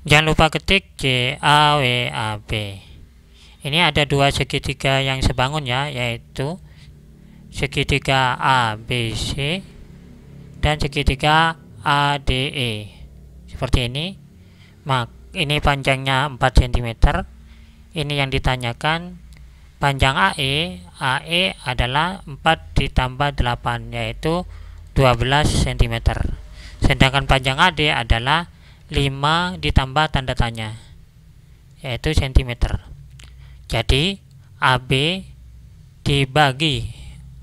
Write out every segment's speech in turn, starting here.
Jangan lupa ketik J A W A B. Ini ada dua segitiga yang sebangun ya, yaitu segitiga ABC dan segitiga ADE. Seperti ini. Mak ini panjangnya 4 cm. Ini yang ditanyakan panjang AE. AE adalah 4 ditambah 8 yaitu 12 cm. Sedangkan panjang AD adalah 5 ditambah tanda tanya yaitu cm jadi AB dibagi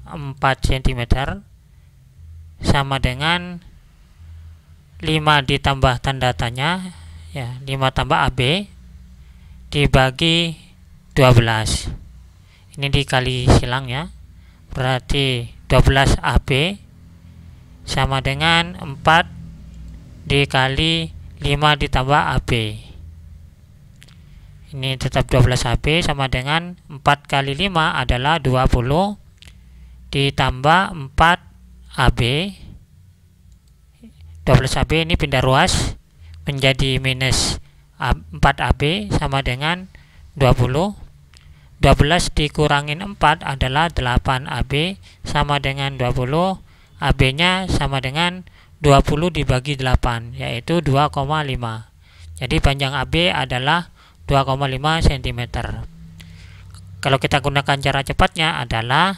4 cm sama dengan 5 ditambah tanda tanya ya 5 tambah AB dibagi 12 ini dikali silang ya berarti 12 AB sama dengan 4 dikali 12 5 ditambah AB ini tetap 12 AB sama dengan 4 kali 5 adalah 20 ditambah 4 AB 12 AB ini pindah ruas menjadi minus 4 AB sama dengan 20 12 dikurangin 4 adalah 8 AB sama dengan 20 AB nya sama dengan 20 dibagi 8 yaitu 2,5 jadi panjang AB adalah 2,5 cm kalau kita gunakan cara cepatnya adalah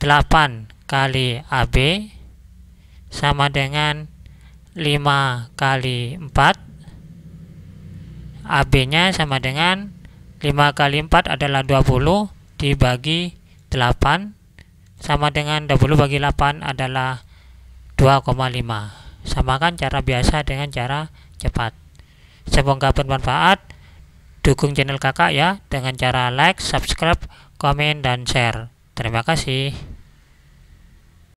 8 kali AB sama dengan 5 kali 4 AB nya sama dengan 5 kali 4 adalah 20 dibagi 8 sama dengan 20 bagi 8 adalah 2,5 samakan cara biasa dengan cara cepat semoga bermanfaat dukung channel kakak ya dengan cara like, subscribe, komen, dan share terima kasih